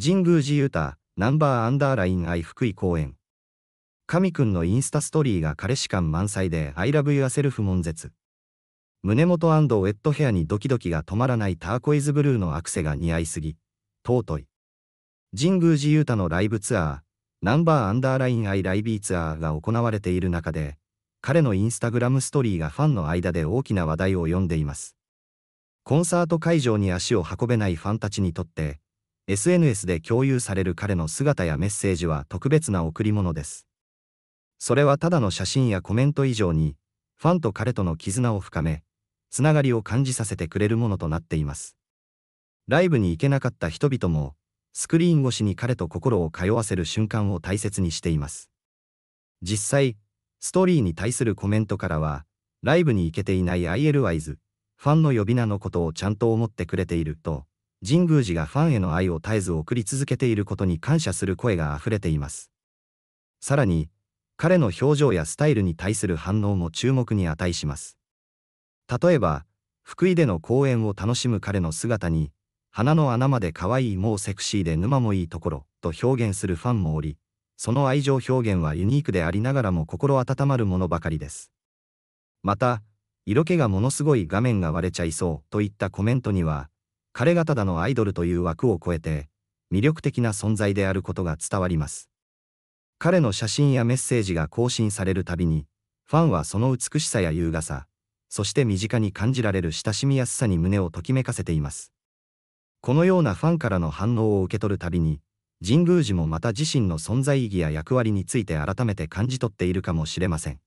神宮寺ユタ、ナンバーアンダーライン愛福井公演。神くんのインスタストーリーが彼氏感満載で I love yourself 悶絶。胸元ウェットヘアにドキドキが止まらないターコイズブルーのアクセが似合いすぎ、尊い。神宮寺ユタのライブツアー、ナンバーアンダーライン愛ライビーツアーが行われている中で、彼のインスタグラムストーリーがファンの間で大きな話題を呼んでいます。コンサート会場に足を運べないファンたちにとって、SNS で共有される彼の姿やメッセージは特別な贈り物です。それはただの写真やコメント以上に、ファンと彼との絆を深め、つながりを感じさせてくれるものとなっています。ライブに行けなかった人々も、スクリーン越しに彼と心を通わせる瞬間を大切にしています。実際、ストーリーに対するコメントからは、ライブに行けていない ILYs、ファンの呼び名のことをちゃんと思ってくれていると、神宮寺がファンへの愛を絶えず送り続けていることに感謝する声が溢れています。さらに、彼の表情やスタイルに対する反応も注目に値します。例えば、福井での公演を楽しむ彼の姿に、鼻の穴まで可愛いもうセクシーで沼もいいところと表現するファンもおり、その愛情表現はユニークでありながらも心温まるものばかりです。また、色気がものすごい画面が割れちゃいそうといったコメントには、彼がただのアイドルという枠を超えて、魅力的な存在であることが伝わります。彼の写真やメッセージが更新されるたびに、ファンはその美しさや優雅さ、そして身近に感じられる親しみやすさに胸をときめかせています。このようなファンからの反応を受け取るたびに、神宮寺もまた自身の存在意義や役割について改めて感じ取っているかもしれません。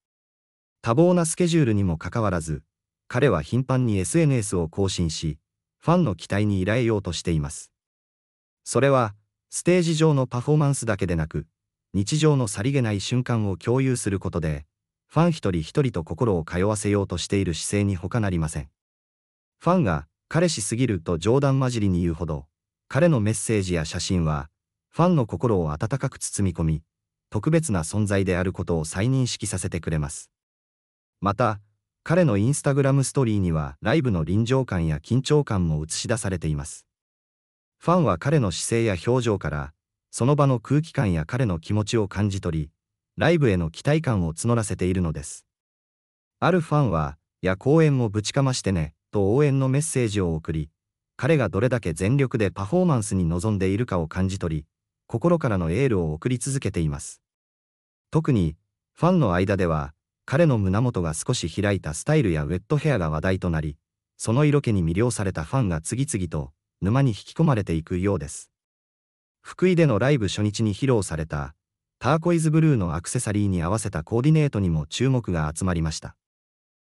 多忙なスケジュールにもかかわらず、彼は頻繁に SNS を更新し、ファンの期待に依えようとしています。それは、ステージ上のパフォーマンスだけでなく、日常のさりげない瞬間を共有することで、ファン一人一人と心を通わせようとしている姿勢に他なりません。ファンが彼氏すぎると冗談交じりに言うほど、彼のメッセージや写真は、ファンの心を温かく包み込み、特別な存在であることを再認識させてくれます。また、彼のインスタグラムストーリーにはライブの臨場感や緊張感も映し出されています。ファンは彼の姿勢や表情から、その場の空気感や彼の気持ちを感じ取り、ライブへの期待感を募らせているのです。あるファンは、いや公演もぶちかましてね、と応援のメッセージを送り、彼がどれだけ全力でパフォーマンスに臨んでいるかを感じ取り、心からのエールを送り続けています。特に、ファンの間では、彼の胸元が少し開いたスタイルやウェットヘアが話題となり、その色気に魅了されたファンが次々と沼に引き込まれていくようです。福井でのライブ初日に披露されたターコイズブルーのアクセサリーに合わせたコーディネートにも注目が集まりました。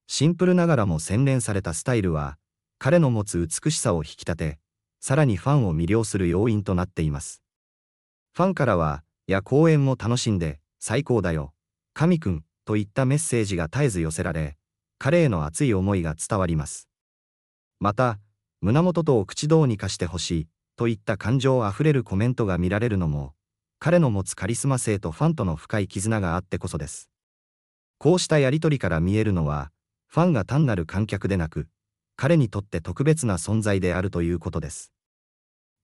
シンプルながらも洗練されたスタイルは、彼の持つ美しさを引き立て、さらにファンを魅了する要因となっています。ファンからは、や公演も楽しんで、最高だよ、神くん、といったメッセージが絶えず寄せられ、彼への熱い思いが伝わります。また、胸元とお口どうにかしてほしい、といった感情あふれるコメントが見られるのも、彼の持つカリスマ性とファンとの深い絆があってこそです。こうしたやり取りから見えるのは、ファンが単なる観客でなく、彼にとって特別な存在であるということです。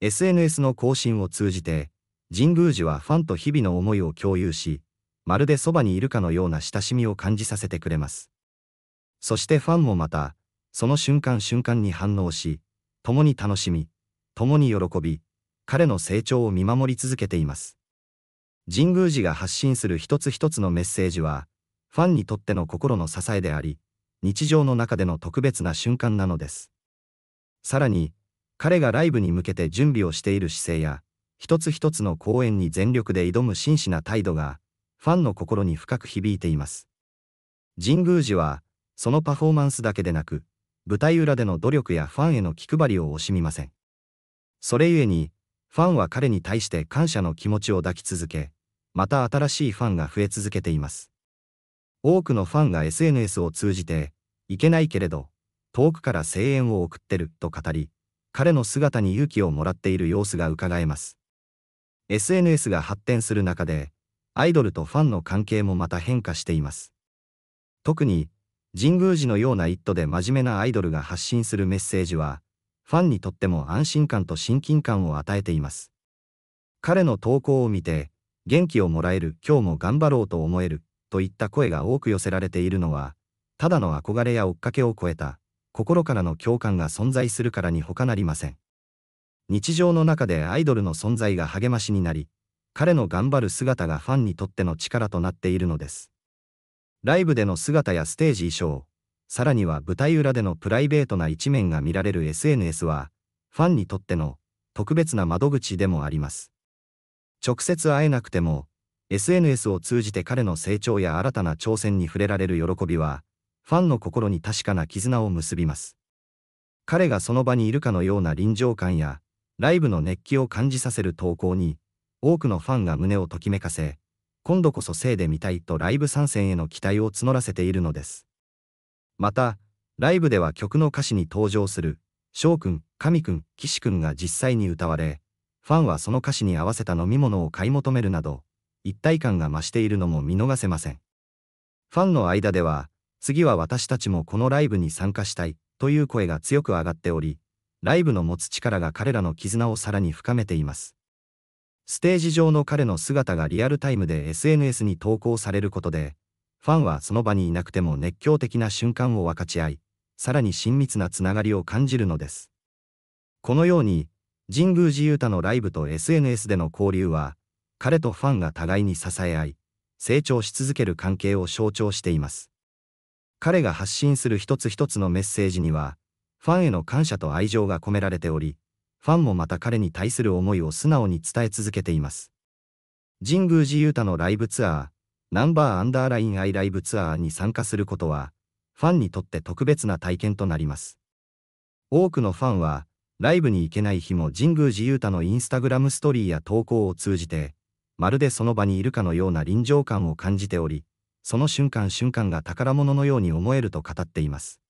SNS の更新を通じて、神宮寺はファンと日々の思いを共有し、まるでそばにいるかのような親しみを感じさせてくれます。そしてファンもまた、その瞬間瞬間に反応し、共に楽しみ、共に喜び、彼の成長を見守り続けています。神宮寺が発信する一つ一つのメッセージは、ファンにとっての心の支えであり、日常の中での特別な瞬間なのです。さらに、彼がライブに向けて準備をしている姿勢や、一つ一つの公演に全力で挑む真摯な態度が、ファンの心に深く響いています。神宮寺は、そのパフォーマンスだけでなく、舞台裏での努力やファンへの気配りを惜しみません。それゆえに、ファンは彼に対して感謝の気持ちを抱き続け、また新しいファンが増え続けています。多くのファンが SNS を通じて、いけないけれど、遠くから声援を送ってると語り、彼の姿に勇気をもらっている様子がうかがえます。SNS が発展する中で、アイドルとファンの関係もまた変化しています。特に、神宮寺のような「一途で真面目なアイドルが発信するメッセージは、ファンにとっても安心感と親近感を与えています。彼の投稿を見て、元気をもらえる、今日も頑張ろうと思える、といった声が多く寄せられているのは、ただの憧れや追っかけを超えた、心からの共感が存在するからに他なりません。日常の中でアイドルの存在が励ましになり、彼の頑張る姿がファンにとっての力となっているのです。ライブでの姿やステージ衣装、さらには舞台裏でのプライベートな一面が見られる SNS は、ファンにとっての特別な窓口でもあります。直接会えなくても、SNS を通じて彼の成長や新たな挑戦に触れられる喜びは、ファンの心に確かな絆を結びます。彼がその場にいるかのような臨場感や、ライブの熱気を感じさせる投稿に、多くのファンが胸をときめかせ、今度こそ生で見たいとライブ参戦への期待を募らせているのです。また、ライブでは曲の歌詞に登場する、翔くん、神くん、岸くんが実際に歌われ、ファンはその歌詞に合わせた飲み物を買い求めるなど、一体感が増しているのも見逃せません。ファンの間では、次は私たちもこのライブに参加したいという声が強く上がっており、ライブの持つ力が彼らの絆をさらに深めています。ステージ上の彼の姿がリアルタイムで SNS に投稿されることで、ファンはその場にいなくても熱狂的な瞬間を分かち合い、さらに親密なつながりを感じるのです。このように、神宮寺勇太のライブと SNS での交流は、彼とファンが互いに支え合い、成長し続ける関係を象徴しています。彼が発信する一つ一つのメッセージには、ファンへの感謝と愛情が込められており、ファンもまた彼に対する思いを素直に伝え続けています。神宮寺雄太のライブツアー、ナンバーアンダーラインアイライブツアーに参加することは、ファンにとって特別な体験となります。多くのファンは、ライブに行けない日も神宮寺雄太のインスタグラムストーリーや投稿を通じて、まるでその場にいるかのような臨場感を感じており、その瞬間瞬間が宝物のように思えると語っています。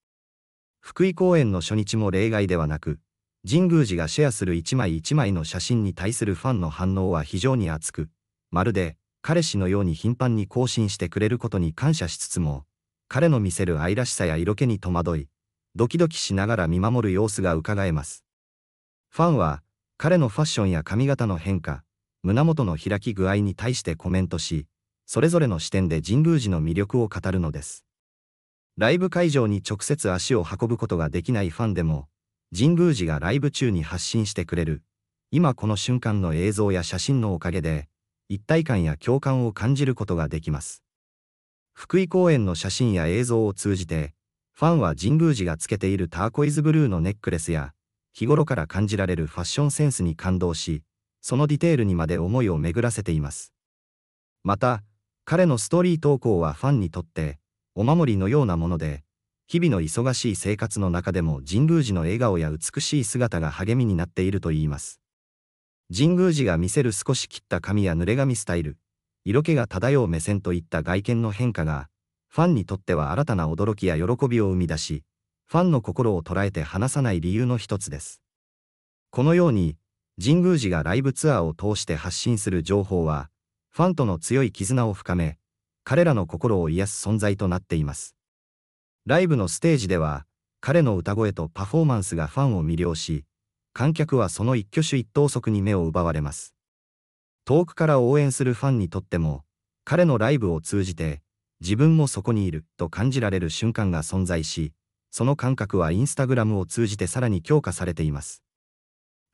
福井公演の初日も例外ではなく、神宮寺がシェアする一枚一枚の写真に対するファンの反応は非常に熱く、まるで彼氏のように頻繁に更新してくれることに感謝しつつも、彼の見せる愛らしさや色気に戸惑い、ドキドキしながら見守る様子が伺えます。ファンは、彼のファッションや髪型の変化、胸元の開き具合に対してコメントし、それぞれの視点で神宮寺の魅力を語るのです。ライブ会場に直接足を運ぶことができないファンでも、神宮寺がライブ中に発信してくれる、今この瞬間の映像や写真のおかげで、一体感や共感を感じることができます。福井公演の写真や映像を通じて、ファンは神宮寺がつけているターコイズブルーのネックレスや、日頃から感じられるファッションセンスに感動し、そのディテールにまで思いを巡らせています。また、彼のストーリー投稿はファンにとって、お守りのようなもので、日々の忙しい生活の中でも神宮寺の笑顔や美しい姿が励みになっているといいます。神宮寺が見せる少し切った髪や濡れ髪スタイル、色気が漂う目線といった外見の変化が、ファンにとっては新たな驚きや喜びを生み出し、ファンの心を捉えて離さない理由の一つです。このように、神宮寺がライブツアーを通して発信する情報は、ファンとの強い絆を深め、彼らの心を癒す存在となっています。ライブのステージでは、彼の歌声とパフォーマンスがファンを魅了し、観客はその一挙手一投足に目を奪われます。遠くから応援するファンにとっても、彼のライブを通じて、自分もそこにいると感じられる瞬間が存在し、その感覚はインスタグラムを通じてさらに強化されています。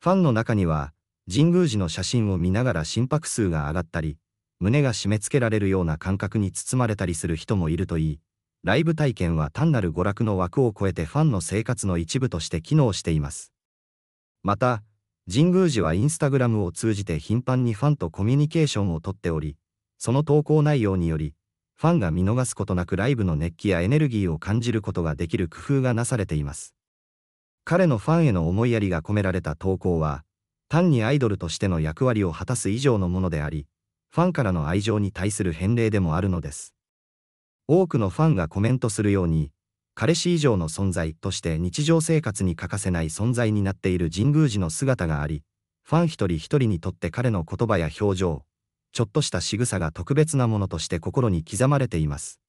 ファンの中には、神宮寺の写真を見ながら心拍数が上がったり、胸が締め付けられるような感覚に包まれたりする人もいるといい、ライブ体験は単なる娯楽の枠を超えてファンの生活の一部として機能しています。また、神宮寺はインスタグラムを通じて頻繁にファンとコミュニケーションをとっており、その投稿内容により、ファンが見逃すことなくライブの熱気やエネルギーを感じることができる工夫がなされています。彼のファンへの思いやりが込められた投稿は、単にアイドルとしての役割を果たす以上のものであり、ファンからの愛情に対する返礼でもあるのです。多くのファンがコメントするように、彼氏以上の存在として日常生活に欠かせない存在になっている神宮寺の姿があり、ファン一人一人にとって彼の言葉や表情、ちょっとした仕草が特別なものとして心に刻まれています。